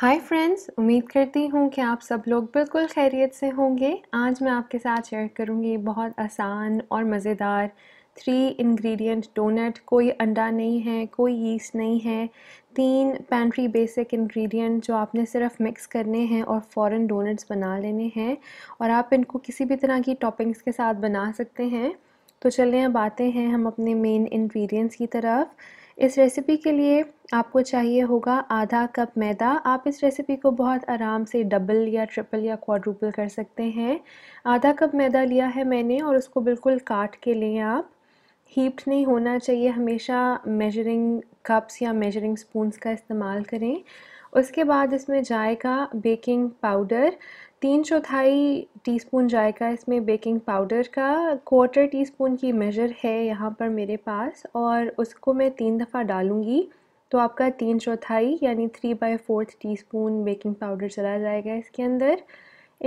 hi friends उम्मीद करती हूँ कि आप सब लोग बिल्कुल खैरियत से होंगे आज मैं आपके साथ शेयर करूँगी बहुत आसान और मज़ेदार थ्री इंग्रेडिएंट डोनट कोई अंडा नहीं है कोई यीस्ट नहीं है तीन पैंट्री बेसिक इंग्रेडिएंट जो आपने सिर्फ मिक्स करने हैं और फॉरेन डोनट्स बना लेने हैं और आप इनको किसी भी तरह की टॉपिंग्स के साथ बना सकते हैं तो चलें अब आते हैं हम अपने मेन इन्ग्रीडियंट्स की तरफ इस रेसिपी के लिए आपको चाहिए होगा आधा कप मैदा आप इस रेसिपी को बहुत आराम से डबल या ट्रिपल या क्वाड्रुपल कर सकते हैं आधा कप मैदा लिया है मैंने और उसको बिल्कुल काट के लिए आप हीप्ड नहीं होना चाहिए हमेशा मेजरिंग कप्स या मेजरिंग स्पून्स का इस्तेमाल करें उसके बाद इसमें जाएगा बेकिंग पाउडर तीन चौथाई टीस्पून जाएगा इसमें बेकिंग पाउडर का क्वार्टर टीस्पून की मेजर है यहाँ पर मेरे पास और उसको मैं तीन दफ़ा डालूँगी तो आपका तीन चौथाई यानी three by fourth spoon baking powder चला जाएगा इसके अंदर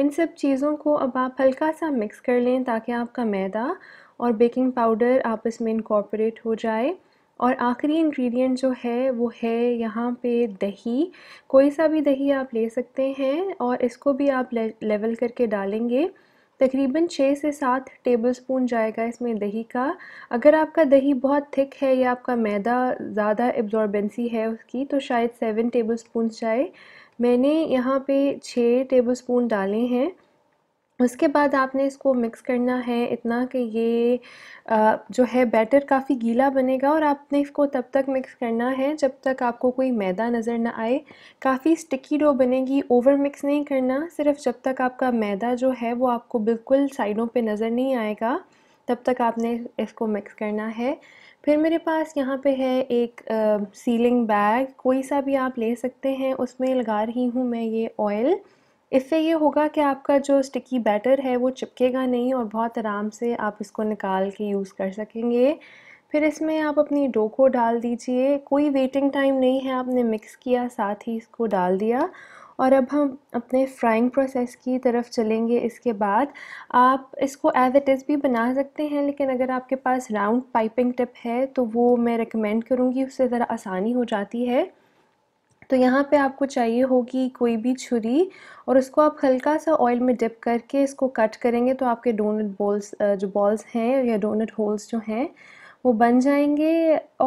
इन सब चीज़ों को अब आप हल्का सा मिक्स कर लें ताकि आपका मैदा और बेकिंग पाउडर आपस में इनकॉर्पोरेट हो जाए और आखिरी इंग्रेडिएंट जो है वो है यहाँ पे दही कोई सा भी दही आप ले सकते हैं और इसको भी आप लेवल करके डालेंगे तकरीबन छः से सात टेबल स्पून जाएगा इसमें दही का अगर आपका दही बहुत थिक है या आपका मैदा ज़्यादा एब्जॉर्बेंसी है उसकी तो शायद सेवन टेबल स्पून जाए मैंने यहाँ पे छः टेबल स्पून डाले हैं उसके बाद आपने इसको मिक्स करना है इतना कि ये जो है बैटर काफ़ी गीला बनेगा और आपने इसको तब तक मिक्स करना है जब तक आपको कोई मैदा नज़र ना आए काफ़ी स्टिकी डो बनेगी ओवर मिक्स नहीं करना सिर्फ जब तक आपका मैदा जो है वो आपको बिल्कुल साइडों पे नज़र नहीं आएगा तब तक आपने इसको मिक्स करना है फिर मेरे पास यहाँ पे है एक सीलिंग बैग कोई सा भी आप ले सकते हैं उसमें लगा रही हूँ मैं ये ऑयल इससे ये होगा कि आपका जो स्टिकी बैटर है वो चिपकेगा नहीं और बहुत आराम से आप इसको निकाल के यूज़ कर सकेंगे फिर इसमें आप अपनी डो को डाल दीजिए कोई वेटिंग टाइम नहीं है आपने मिक्स किया साथ ही इसको डाल दिया और अब हम अपने फ्राइंग प्रोसेस की तरफ चलेंगे इसके बाद आप इसको एज इट इज़ भी बना सकते हैं लेकिन अगर आपके पास राउंड पाइपिंग टिप है तो वो मैं रिकमेंड करूँगी उससे ज़रा आसानी हो जाती है तो यहाँ पे आपको चाहिए होगी कोई भी छुरी और उसको आप हल्का सा ऑयल में डिप करके इसको कट करेंगे तो आपके डोनट बॉल्स जो बॉल्स हैं या डोनट होल्स जो हैं वो बन जाएंगे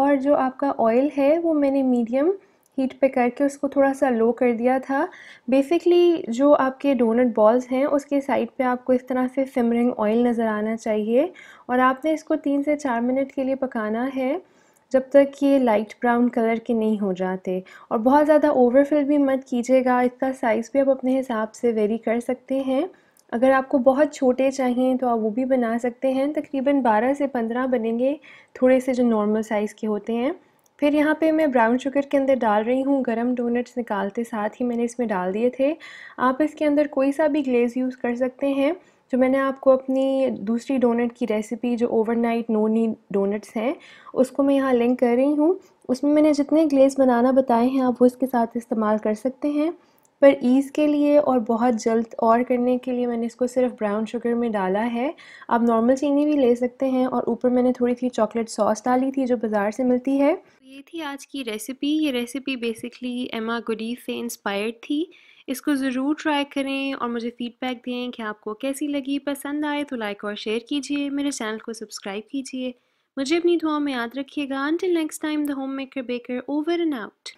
और जो आपका ऑयल है वो मैंने मीडियम हीट पे करके उसको थोड़ा सा लो कर दिया था बेसिकली जो आपके डोनट बॉल्स हैं उसके साइड पे आपको इस तरह से सिमरिंग ऑयल नज़र आना चाहिए और आपने इसको तीन से चार मिनट के लिए पकाना है जब तक ये लाइट ब्राउन कलर के नहीं हो जाते और बहुत ज़्यादा ओवरफिल भी मत कीजिएगा इसका साइज़ भी आप अपने हिसाब से वेरी कर सकते हैं अगर आपको बहुत छोटे चाहिए तो आप वो भी बना सकते हैं तकरीबन 12 से 15 बनेंगे थोड़े से जो नॉर्मल साइज़ के होते हैं फिर यहाँ पे मैं ब्राउन शुगर के अंदर डाल रही हूँ गरम डोनट्स निकालते साथ ही मैंने इसमें डाल दिए थे आप इसके अंदर कोई सा भी ग्लेज़ यूज़ कर सकते हैं जो मैंने आपको अपनी दूसरी डोनट की रेसिपी जो ओवरनाइट नोनी डोनट्स हैं उसको मैं यहाँ लिंक कर रही हूँ उसमें मैंने जितने ग्लेस बनाना बताए हैं आप वो इसके साथ इस्तेमाल कर सकते हैं पर ईज़ के लिए और बहुत जल्द और करने के लिए मैंने इसको सिर्फ ब्राउन शुगर में डाला है आप नॉर्मल चीनी भी ले सकते हैं और ऊपर मैंने थोड़ी सी चॉकलेट सॉस डाली थी जो बाज़ार से मिलती है तो ये थी आज की रेसिपी ये रेसिपी बेसिकली एमा गुडी से इंस्पायर्ड थी इसको ज़रूर ट्राई करें और मुझे फ़ीडबैक दें कि आपको कैसी लगी पसंद आए तो लाइक और शेयर कीजिए मेरे चैनल को सब्सक्राइब कीजिए मुझे अपनी दुआ में याद रखिएगा until next time the home maker baker over and out